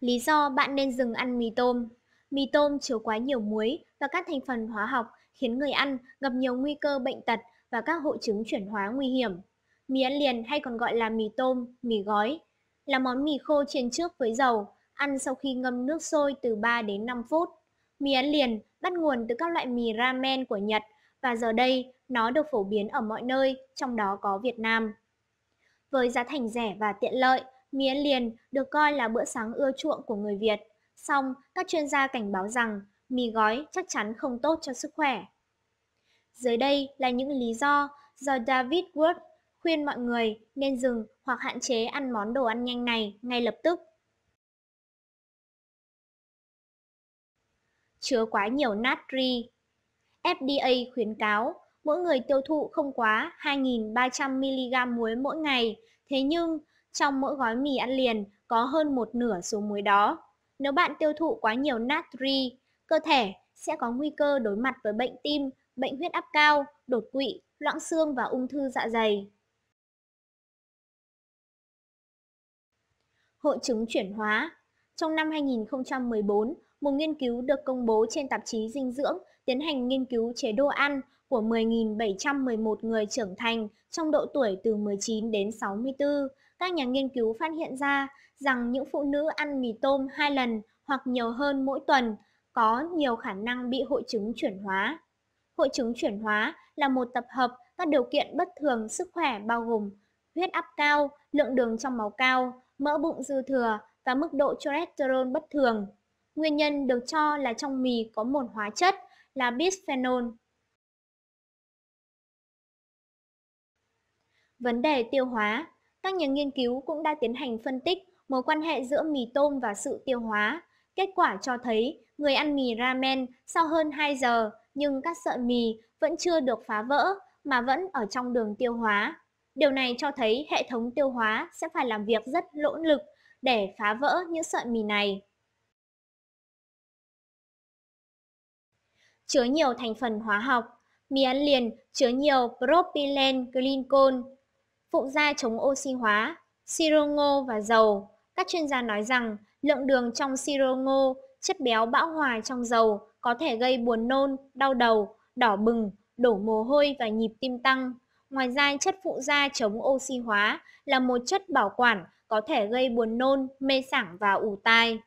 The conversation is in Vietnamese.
Lý do bạn nên dừng ăn mì tôm. Mì tôm chứa quá nhiều muối và các thành phần hóa học khiến người ăn gặp nhiều nguy cơ bệnh tật và các hội chứng chuyển hóa nguy hiểm. Mì ăn liền hay còn gọi là mì tôm, mì gói là món mì khô chiên trước với dầu, ăn sau khi ngâm nước sôi từ 3 đến 5 phút. Mì ăn liền bắt nguồn từ các loại mì ramen của Nhật và giờ đây nó được phổ biến ở mọi nơi, trong đó có Việt Nam. Với giá thành rẻ và tiện lợi, Mía liền được coi là bữa sáng ưa chuộng của người Việt. Song, các chuyên gia cảnh báo rằng mì gói chắc chắn không tốt cho sức khỏe. Dưới đây là những lý do do David Wood khuyên mọi người nên dừng hoặc hạn chế ăn món đồ ăn nhanh này ngay lập tức. Chứa quá nhiều natri FDA khuyến cáo mỗi người tiêu thụ không quá 2.300mg muối mỗi ngày, thế nhưng trong mỗi gói mì ăn liền có hơn một nửa số muối đó. Nếu bạn tiêu thụ quá nhiều natri, cơ thể sẽ có nguy cơ đối mặt với bệnh tim, bệnh huyết áp cao, đột quỵ, loãng xương và ung thư dạ dày. Hội chứng chuyển hóa Trong năm 2014, một nghiên cứu được công bố trên tạp chí Dinh dưỡng tiến hành nghiên cứu chế độ ăn của 10.711 người trưởng thành trong độ tuổi từ 19 đến 64, các nhà nghiên cứu phát hiện ra rằng những phụ nữ ăn mì tôm hai lần hoặc nhiều hơn mỗi tuần có nhiều khả năng bị hội chứng chuyển hóa. Hội chứng chuyển hóa là một tập hợp các điều kiện bất thường sức khỏe bao gồm huyết áp cao, lượng đường trong máu cao, mỡ bụng dư thừa và mức độ cholesterol bất thường. Nguyên nhân được cho là trong mì có một hóa chất là bisphenol Vấn đề tiêu hóa Các nhà nghiên cứu cũng đã tiến hành phân tích mối quan hệ giữa mì tôm và sự tiêu hóa. Kết quả cho thấy người ăn mì ramen sau hơn 2 giờ nhưng các sợi mì vẫn chưa được phá vỡ mà vẫn ở trong đường tiêu hóa. Điều này cho thấy hệ thống tiêu hóa sẽ phải làm việc rất lỗ lực để phá vỡ những sợi mì này. Chứa nhiều thành phần hóa học Mì ăn liền chứa nhiều propylene glycol, phụ gia chống oxy hóa, siro ngô và dầu. Các chuyên gia nói rằng lượng đường trong siro ngô, chất béo bão hòa trong dầu có thể gây buồn nôn, đau đầu, đỏ bừng, đổ mồ hôi và nhịp tim tăng. Ngoài ra, chất phụ gia chống oxy hóa là một chất bảo quản có thể gây buồn nôn, mê sảng và ủ tai.